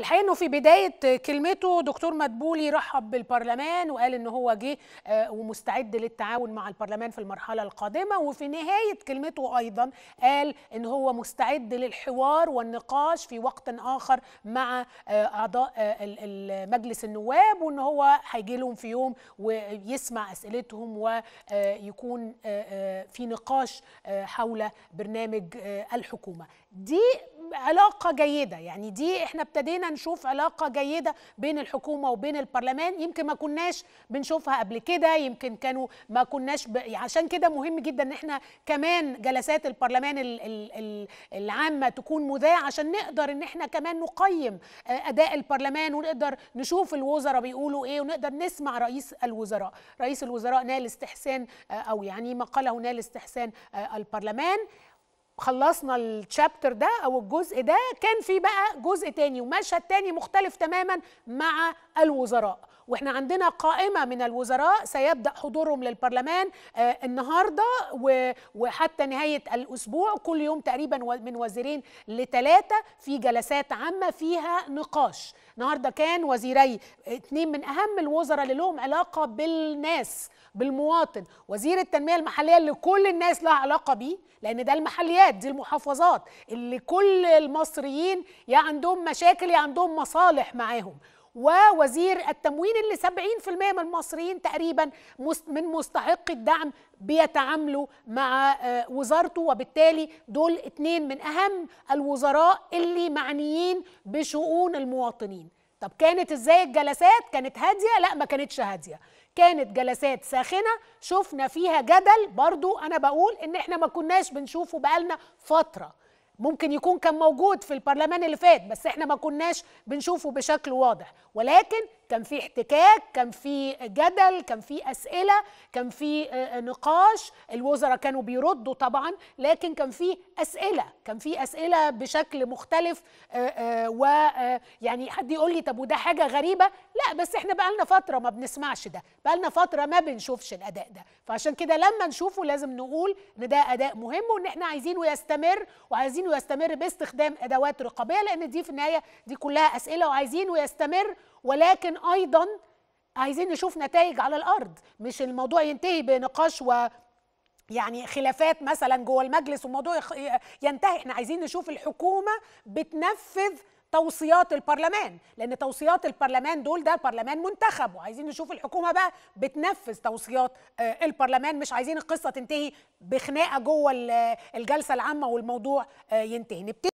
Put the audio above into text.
الحقيقه انه في بدايه كلمته دكتور مدبولي رحب بالبرلمان وقال ان هو جه آه، ومستعد للتعاون مع البرلمان في المرحله القادمه وفي نهايه كلمته ايضا قال ان هو مستعد للحوار والنقاش في وقت اخر مع آه، اعضاء آه، مجلس النواب وان هو هيجي لهم في يوم ويسمع اسئلتهم ويكون في نقاش حول برنامج الحكومه دي علاقه جيده يعني دي احنا ابتدينا نشوف علاقه جيده بين الحكومه وبين البرلمان يمكن ما كناش بنشوفها قبل كده يمكن كانوا ما كناش ب... يعني عشان كده مهم جدا ان احنا كمان جلسات البرلمان ال... ال... العامه تكون مذاعه عشان نقدر ان احنا كمان نقيم آه، اداء البرلمان ونقدر نشوف الوزراء بيقولوا ايه ونقدر نسمع رئيس الوزراء رئيس الوزراء نال استحسان آه، او يعني ما قاله نال استحسان آه، البرلمان خلصنا الشابتر ده او الجزء ده كان في بقى جزء تاني ومشهد تاني مختلف تماما مع الوزراء واحنا عندنا قائمه من الوزراء سيبدا حضورهم للبرلمان آه النهارده وحتى نهايه الاسبوع كل يوم تقريبا من وزيرين لثلاثه في جلسات عامه فيها نقاش النهارده كان وزيري اثنين من اهم الوزراء اللي لهم علاقه بالناس بالمواطن وزير التنميه المحليه اللي كل الناس لها علاقه بيه لان ده المحليات الولايات دي المحافظات اللي كل المصريين يا عندهم مشاكل يا عندهم مصالح معاهم ووزير التموين اللي 70% من المصريين تقريبا من مستحق الدعم بيتعاملوا مع آه، وزارته وبالتالي دول اتنين من أهم الوزراء اللي معنيين بشؤون المواطنين طب كانت ازاي الجلسات كانت هاديه لا ما كانتش هاديه كانت جلسات ساخنه شفنا فيها جدل برضو انا بقول ان احنا ما كناش بنشوفه بقالنا فتره ممكن يكون كان موجود في البرلمان اللي فات بس احنا ما كناش بنشوفه بشكل واضح ولكن كان في احتكاك كان في جدل كان في اسئله كان في آه، آه، نقاش الوزراء كانوا بيردوا طبعا لكن كان في اسئله كان في اسئله بشكل مختلف آه، ويعني حد يقول لي طب وده حاجه غريبه لا بس احنا بقى لنا فتره ما بنسمعش ده بقى لنا فتره ما بنشوفش الاداء ده فعشان كده لما نشوفه لازم نقول ان ده اداء مهم وان احنا عايزينه يستمر وعايزينه ويستمر باستخدام ادوات رقابيه لان دي في النهايه دي كلها اسئله وعايزينه يستمر ولكن ايضا عايزين نشوف نتائج على الارض مش الموضوع ينتهي بنقاش و يعني خلافات مثلا جوه المجلس وموضوع ينتهي احنا عايزين نشوف الحكومه بتنفذ توصيات البرلمان لان توصيات البرلمان دول ده برلمان منتخب وعايزين نشوف الحكومه بقى بتنفذ توصيات آه، البرلمان مش عايزين القصه تنتهي بخناقه جوه الجلسه العامه والموضوع آه، ينتهي